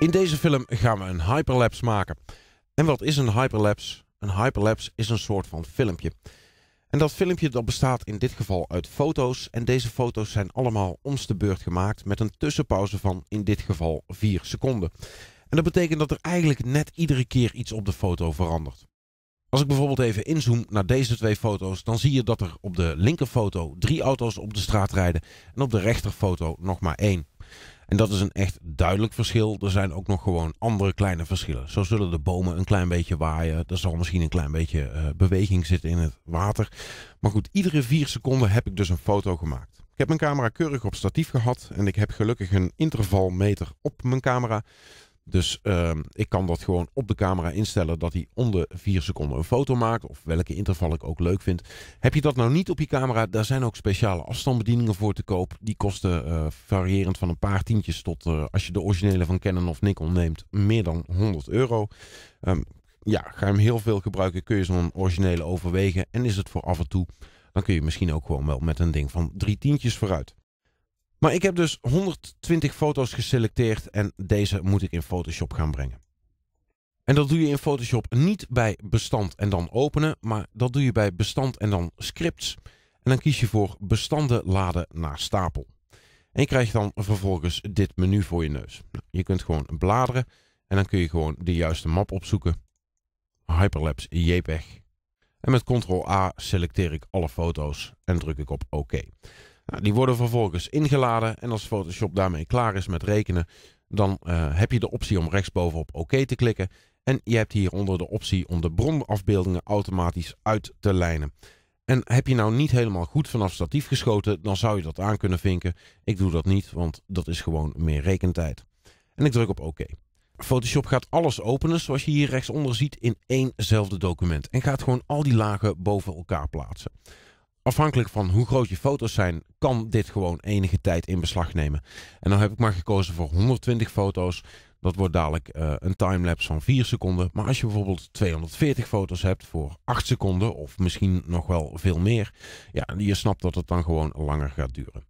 In deze film gaan we een hyperlapse maken. En wat is een hyperlapse? Een hyperlapse is een soort van filmpje. En dat filmpje dat bestaat in dit geval uit foto's. En deze foto's zijn allemaal ons de beurt gemaakt met een tussenpauze van in dit geval 4 seconden. En dat betekent dat er eigenlijk net iedere keer iets op de foto verandert. Als ik bijvoorbeeld even inzoom naar deze twee foto's, dan zie je dat er op de linkerfoto drie auto's op de straat rijden en op de rechterfoto nog maar één. En dat is een echt duidelijk verschil. Er zijn ook nog gewoon andere kleine verschillen. Zo zullen de bomen een klein beetje waaien. Er zal misschien een klein beetje eh, beweging zitten in het water. Maar goed, iedere vier seconden heb ik dus een foto gemaakt. Ik heb mijn camera keurig op statief gehad. En ik heb gelukkig een intervalmeter op mijn camera. Dus ehm, ik kan dat gewoon op de camera instellen dat hij om de 4 seconden een foto maakt. Of welke interval ik ook leuk vind. Heb je dat nou niet op je camera, daar zijn ook speciale afstandsbedieningen voor te koop. Die kosten eh, variërend van een paar tientjes tot, eh, als je de originele van Canon of Nikon neemt, meer dan 100 euro. Ehm, ja, ga je hem heel veel gebruiken, kun je zo'n originele overwegen. En is het voor af en toe, dan kun je misschien ook gewoon wel met een ding van drie tientjes vooruit. Maar ik heb dus 120 foto's geselecteerd en deze moet ik in Photoshop gaan brengen. En dat doe je in Photoshop niet bij bestand en dan openen, maar dat doe je bij bestand en dan scripts. En dan kies je voor bestanden laden naar stapel. En je krijgt dan vervolgens dit menu voor je neus. Nou, je kunt gewoon bladeren en dan kun je gewoon de juiste map opzoeken. Hyperlapse JPEG. En met ctrl A selecteer ik alle foto's en druk ik op OK die worden vervolgens ingeladen en als Photoshop daarmee klaar is met rekenen, dan eh, heb je de optie om rechtsbovenop oké OK te klikken. En je hebt hieronder de optie om de bronafbeeldingen automatisch uit te lijnen. En heb je nou niet helemaal goed vanaf statief geschoten, dan zou je dat aan kunnen vinken. Ik doe dat niet, want dat is gewoon meer rekentijd. En ik druk op oké. OK. Photoshop gaat alles openen, zoals je hier rechtsonder ziet, in éénzelfde document. En gaat gewoon al die lagen boven elkaar plaatsen afhankelijk van hoe groot je foto's zijn, kan dit gewoon enige tijd in beslag nemen. En dan heb ik maar gekozen voor 120 foto's. Dat wordt dadelijk eh, een timelapse van 4 seconden. Maar als je bijvoorbeeld 240 foto's hebt voor 8 seconden of misschien nog wel veel meer, ja, je snapt dat het dan gewoon langer gaat duren.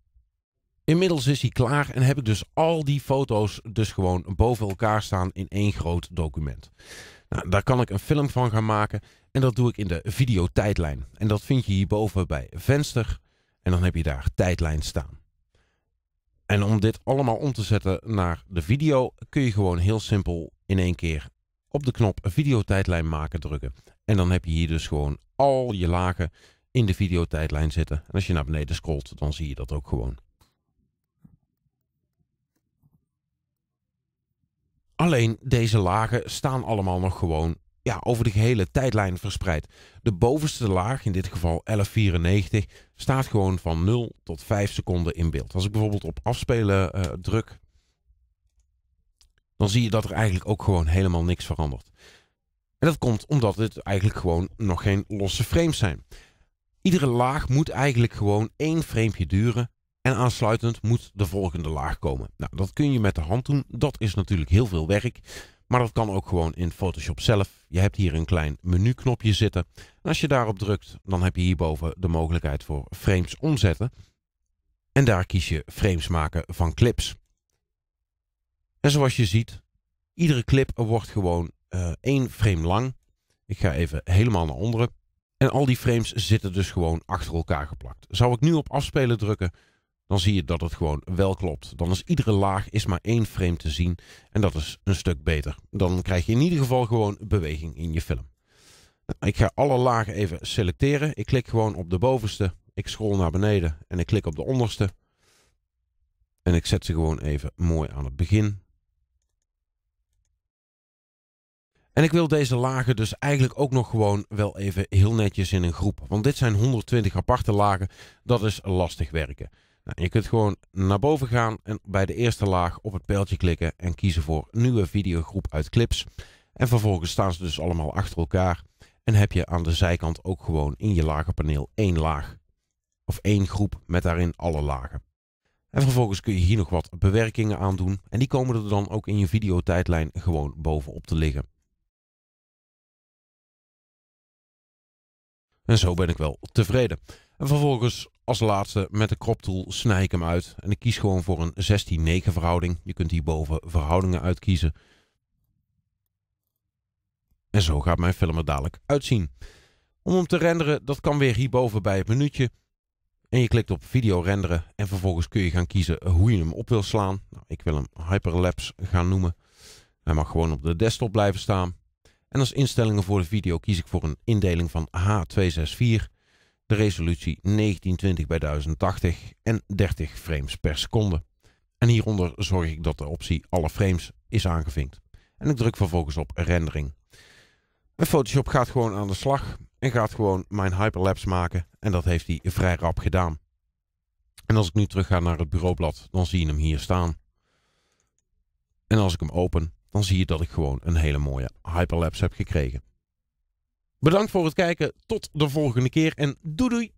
Inmiddels is hij klaar en heb ik dus al die foto's dus gewoon boven elkaar staan in één groot document. Nou, daar kan ik een film van gaan maken en dat doe ik in de videotijdlijn. En dat vind je hierboven bij venster en dan heb je daar tijdlijn staan. En om dit allemaal om te zetten naar de video kun je gewoon heel simpel in één keer op de knop videotijdlijn maken drukken. En dan heb je hier dus gewoon al je lagen in de videotijdlijn zitten. En als je naar beneden scrolt, dan zie je dat ook gewoon. Alleen deze lagen staan allemaal nog gewoon ja, over de gehele tijdlijn verspreid. De bovenste laag, in dit geval 1194, staat gewoon van 0 tot 5 seconden in beeld. Als ik bijvoorbeeld op afspelen eh, druk, dan zie je dat er eigenlijk ook gewoon helemaal niks verandert. En dat komt omdat het eigenlijk gewoon nog geen losse frames zijn. Iedere laag moet eigenlijk gewoon één framepje duren en aansluitend moet de volgende laag komen. Nou, dat kun je met de hand doen. Dat is natuurlijk heel veel werk. Maar dat kan ook gewoon in Photoshop zelf. Je hebt hier een klein menuknopje zitten. En als je daarop drukt, dan heb je hierboven de mogelijkheid voor frames omzetten. En daar kies je frames maken van clips. En zoals je ziet, iedere clip wordt gewoon eh, één frame lang. Ik ga even helemaal naar onderen. En al die frames zitten dus gewoon achter elkaar geplakt. Zou ik nu op afspelen drukken, dan zie je dat het gewoon wel klopt. Dan is iedere laag is maar één frame te zien en dat is een stuk beter. Dan krijg je in ieder geval gewoon beweging in je film. Ik ga alle lagen even selecteren. Ik klik gewoon op de bovenste. Ik scroll naar beneden en ik klik op de onderste. En ik zet ze gewoon even mooi aan het begin. En ik wil deze lagen dus eigenlijk ook nog gewoon wel even heel netjes in een groep. Want dit zijn 120 aparte lagen. Dat is lastig werken. Nou, je kunt gewoon naar boven gaan en bij de eerste laag op het pijltje klikken en kiezen voor nieuwe videogroep uit clips. En vervolgens staan ze dus allemaal achter elkaar en heb je aan de zijkant ook gewoon in je lagenpaneel één laag. Of één groep met daarin alle lagen. En vervolgens kun je hier nog wat bewerkingen aan doen en die komen er dan ook in je videotijdlijn gewoon bovenop te liggen. En zo ben ik wel tevreden. En vervolgens als laatste met de crop tool snij ik hem uit. En ik kies gewoon voor een 16-9 verhouding. Je kunt hierboven verhoudingen uitkiezen. En zo gaat mijn film er dadelijk uitzien. Om hem te renderen, dat kan weer hierboven bij het minuutje. En je klikt op video renderen en vervolgens kun je gaan kiezen hoe je hem op wil slaan. Nou, ik wil hem hyperlapse gaan noemen. Hij mag gewoon op de desktop blijven staan. En als instellingen voor de video kies ik voor een indeling van H264 de resolutie 1920 bij 1080 en 30 frames per seconde. En hieronder zorg ik dat de optie alle frames is aangevinkt. En ik druk vervolgens op rendering. Mijn Photoshop gaat gewoon aan de slag en gaat gewoon mijn hyperlapse maken. En dat heeft hij vrij rap gedaan. En als ik nu terug ga naar het bureaublad, dan zie je hem hier staan. En als ik hem open, dan zie je dat ik gewoon een hele mooie hyperlapse heb gekregen. Bedankt voor het kijken. Tot de volgende keer en doei doei.